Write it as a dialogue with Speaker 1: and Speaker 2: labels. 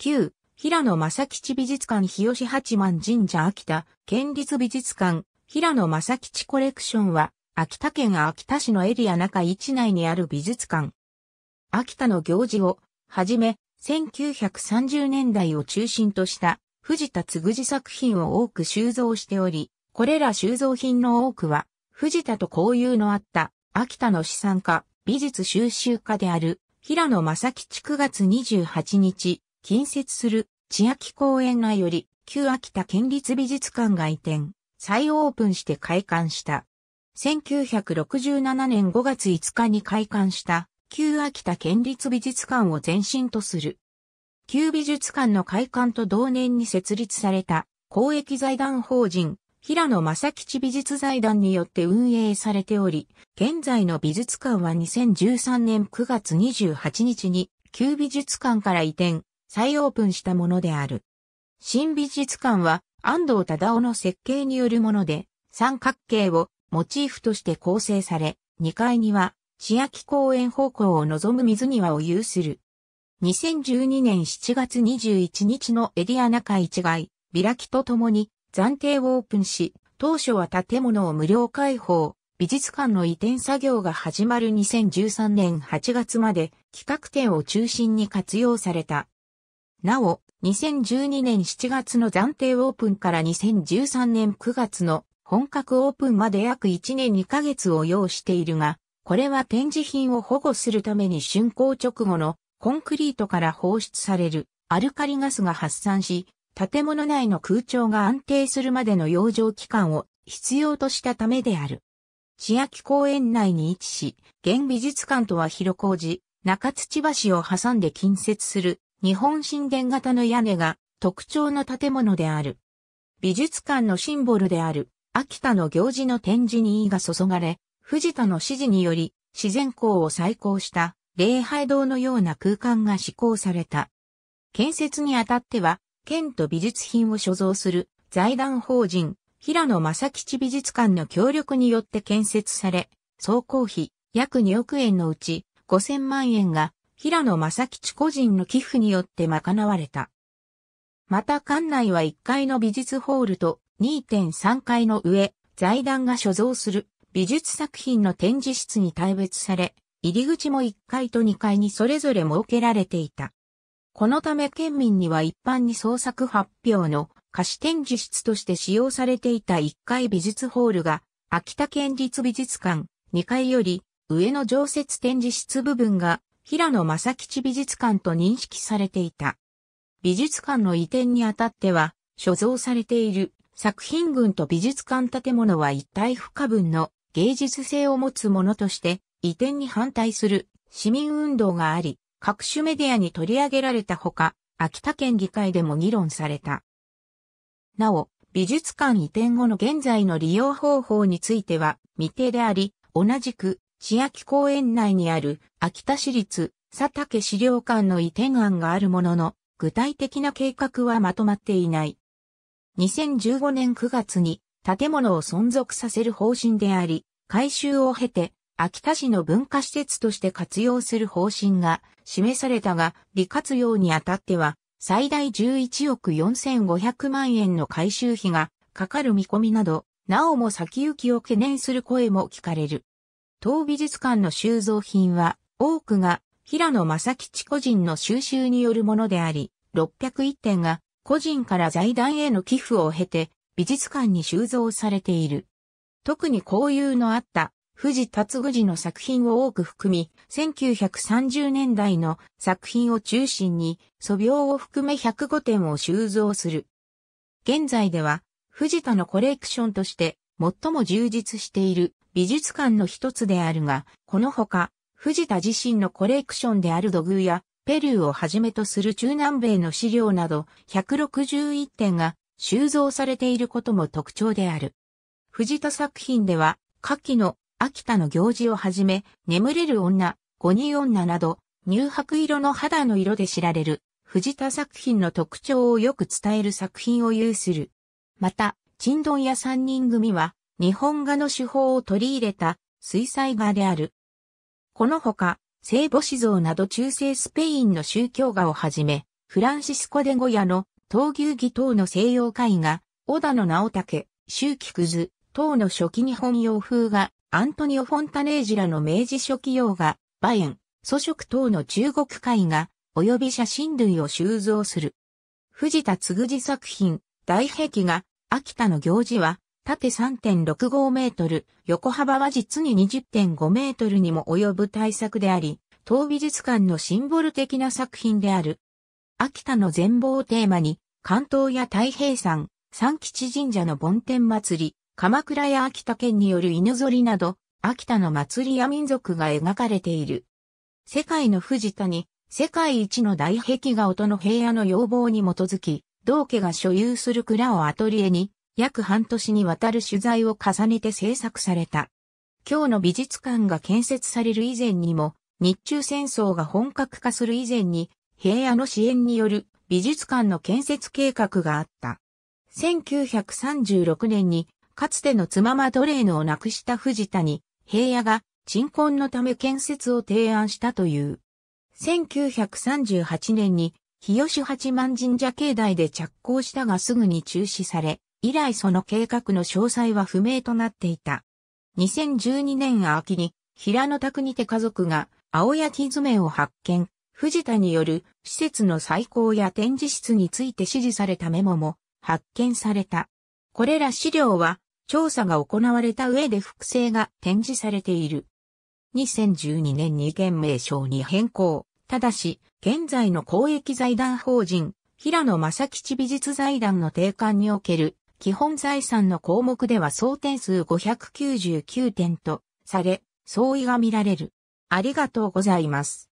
Speaker 1: 9、平野正吉美術館日吉八幡神社秋田県立美術館平野正吉コレクションは秋田県秋田市のエリア中市内にある美術館。秋田の行事をはじめ1930年代を中心とした藤田嗣治作品を多く収蔵しており、これら収蔵品の多くは藤田と交友のあった秋田の資産家、美術収集家である平野正吉9月28日、近接する千秋公園内より旧秋田県立美術館が移転、再オープンして開館した。1967年5月5日に開館した旧秋田県立美術館を前身とする。旧美術館の開館と同年に設立された公益財団法人平野正吉美術財団によって運営されており、現在の美術館は2013年9月28日に旧美術館から移転、再オープンしたものである。新美術館は安藤忠夫の設計によるもので、三角形をモチーフとして構成され、2階には千秋公園方向を望む水庭を有する。2012年7月21日のエリア中一街、開きとともに暫定をオープンし、当初は建物を無料開放、美術館の移転作業が始まる2013年8月まで企画展を中心に活用された。なお、2012年7月の暫定オープンから2013年9月の本格オープンまで約1年2ヶ月を要しているが、これは展示品を保護するために竣工直後のコンクリートから放出されるアルカリガスが発散し、建物内の空調が安定するまでの養生期間を必要としたためである。千秋公園内に位置し、現美術館とは広小路、中土橋を挟んで近接する日本神殿型の屋根が特徴の建物である。美術館のシンボルである秋田の行事の展示に意が注がれ、藤田の指示により自然光を再興した礼拝堂のような空間が施行された。建設にあたっては、県と美術品を所蔵する財団法人平野正吉美術館の協力によって建設され、総工費約2億円のうち5000万円が平野正吉個人の寄付によって賄われた。また館内は1階の美術ホールと2.3階の上、財団が所蔵する美術作品の展示室に大別され、入り口も1階と2階にそれぞれ設けられていた。このため県民には一般に創作発表の貸し展示室として使用されていた1階美術ホールが、秋田県立美術館2階より上の常設展示室部分が平野正吉美術館と認識されていた。美術館の移転にあたっては、所蔵されている作品群と美術館建物は一体不可分の芸術性を持つものとして移転に反対する市民運動があり、各種メディアに取り上げられたほか、秋田県議会でも議論された。なお、美術館移転後の現在の利用方法については未定であり、同じく千秋公園内にある秋田市立佐竹資料館の移転案があるものの、具体的な計画はまとまっていない。2015年9月に建物を存続させる方針であり、改修を経て秋田市の文化施設として活用する方針が示されたが、利活用にあたっては最大11億4500万円の改修費がかかる見込みなど、なおも先行きを懸念する声も聞かれる。当美術館の収蔵品は、多くが平野正吉個人の収集によるものであり、601点が個人から財団への寄付を経て美術館に収蔵されている。特に交友のあった藤達宮寺の作品を多く含み、1930年代の作品を中心に素描を含め105点を収蔵する。現在では藤田のコレクションとして最も充実している美術館の一つであるが、このほか、藤田自身のコレクションである土偶や、ペルーをはじめとする中南米の資料など161点が収蔵されていることも特徴である。藤田作品では、夏季の秋田の行事をはじめ、眠れる女、五人女など、乳白色の肌の色で知られる、藤田作品の特徴をよく伝える作品を有する。また、チンドン屋三人組は、日本画の手法を取り入れた水彩画である。このほか、聖母子像など中世スペインの宗教画をはじめ、フランシスコ・デ・ゴヤの闘牛儀等の西洋絵画、小田の直武、周期くず等の初期日本洋風画、アントニオ・フォンタネージラの明治初期洋画、馬園、祖食等の中国絵画、及び写真類を収蔵する。藤田嗣治作品、大壁画、秋田の行事は、縦3.65メートル、横幅は実に20.5メートルにも及ぶ大作であり、当美術館のシンボル的な作品である。秋田の全貌をテーマに、関東や太平山、三吉神社の梵天祭り、鎌倉や秋田県による犬ぞりなど、秋田の祭りや民族が描かれている。世界の藤田に、世界一の大壁画音の平野の要望に基づき、同家が所有する蔵をアトリエに、約半年にわたる取材を重ねて制作された。今日の美術館が建設される以前にも、日中戦争が本格化する以前に、平野の支援による美術館の建設計画があった。1936年に、かつての妻間トレーヌをなくした藤谷、平野が、鎮魂のため建設を提案したという。1938年に、日吉八幡神社境内で着工したがすぐに中止され、以来その計画の詳細は不明となっていた。2012年秋に、平野宅にて家族が、青焼き図面を発見、藤田による施設の再興や展示室について指示されたメモも発見された。これら資料は調査が行われた上で複製が展示されている。2012年に現名称に変更。ただし、現在の公益財団法人、平野正吉美術財団の定款における基本財産の項目では総点数599点とされ、相違が見られる。ありがとうございます。